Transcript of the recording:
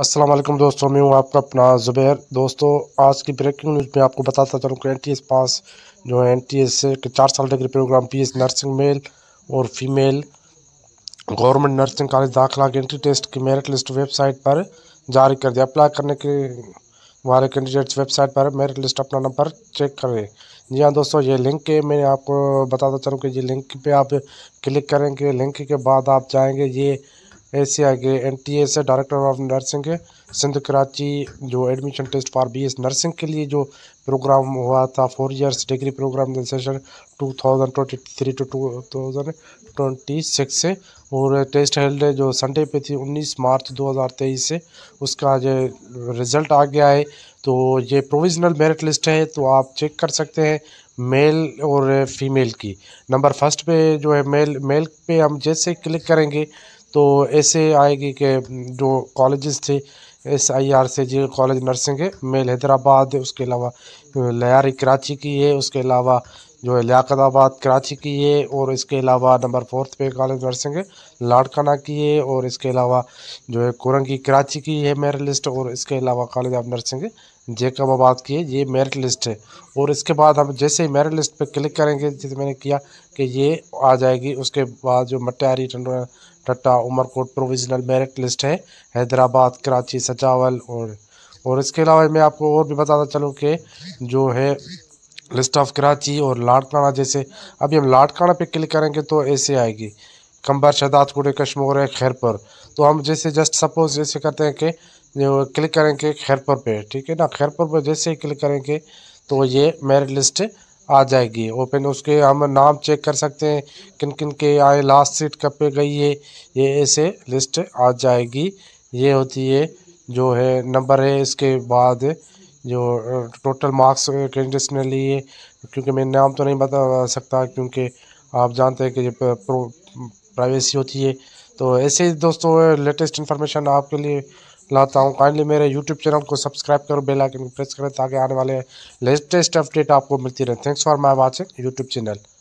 असलम दोस्तों मैं हूँ आपका अपना ज़ुबैर दोस्तों आज की ब्रेकिंग न्यूज़ में आपको बताता चलूँ कि एन टी एस पास जो है एन टी एस के चार साल degree program P S nursing male और फीमेल गवर्नमेंट नर्सिंग कॉलेज दाखिला के एंट्री टेस्ट की मेरिट लिस्ट वेबसाइट पर जारी कर दिया अप्लाई करने के वाले कैंडिडेट्स वेबसाइट पर मेरिट लिस्ट अपना नंबर चेक करें जी हाँ दोस्तों ये लिंक है मैं आपको बताता चलूँ कि ये लिंक पे आप क्लिक करेंगे लिंक के बाद आप जाएंगे ये एशिया आगे N T S director of nursing Sindh Karachi जो admission test for B S nursing के लिए जो प्रोग्राम हुआ था four years degree program session two thousand twenty three two two thousand twenty six से और टेस्ट हेल्ड जो संडे पे थी उन्नीस मार्च दो हज़ार तेईस से उसका जो रिज़ल्ट आ गया है तो ये प्रोविजनल मेरिट लिस्ट है तो आप चेक कर सकते हैं मेल और फीमेल की नंबर फर्स्ट पे जो है मेल मेल पे हम जैसे क्लिक करेंगे तो ऐसे आएगी कि जो कॉलेजेस थे एस आई आर से जी कॉलेज नर्सिंग है मेल हैदराबाद है उसके अलावा लयारी कराची की है उसके अलावा जो है लियाकताबाद कराची की है और इसके अलावा नंबर फोर्थ पे कॉलेज नर्सिंग लाडकाना की है और इसके अलावा जो है कुरंगी कराची की है मेरिट लिस्ट और इसके अलावा कॉलेज ऑफ नर्सिंग जैकबाबाद की है ये मेरिट लिस्ट है और इसके बाद हम जैसे ही मेरिट लिस्ट पे क्लिक करेंगे जैसे मैंने किया कि ये आ जाएगी उसके बाद जो Matiari Thatta Umarkot provisional merit list है हैदराबाद कराची सचावल और और इसके अलावा मैं आपको और भी बताता चलूँ कि जो है लिस्ट ऑफ कराची और लाडकाना जैसे अभी हम लाडकाना पे क्लिक करेंगे तो ऐसे आएगी कंबर शदात कूड़े कश्मोर है खैरपुर तो हम जैसे जस्ट सपोज जैसे करते हैं कि क्लिक करेंगे खैरपुर पे ठीक है ना खैरपुर पे जैसे ही क्लिक करेंगे तो ये मेरिट लिस्ट आ जाएगी ओपन उसके हम नाम चेक कर सकते हैं किन किन के आए लास्ट सीट कब पे गई है ये ऐसे लिस्ट आ जाएगी ये होती है जो है नंबर है इसके बाद जो टोटल मार्क्स कैंडिडेट्स ने लिए क्योंकि मैं नाम तो नहीं बता सकता क्योंकि आप जानते हैं कि जब प्राइवेसी होती है तो ऐसे ही दोस्तों लेटेस्ट इन्फॉर्मेशन आपके लिए लाता हूँ काइंडली मेरे यूट्यूब चैनल को सब्सक्राइब करो बेल आइकन प्रेस करें ताकि आने वाले लेटेस्ट अपडेट आपको मिलती रहे thanks for my watching YouTube channel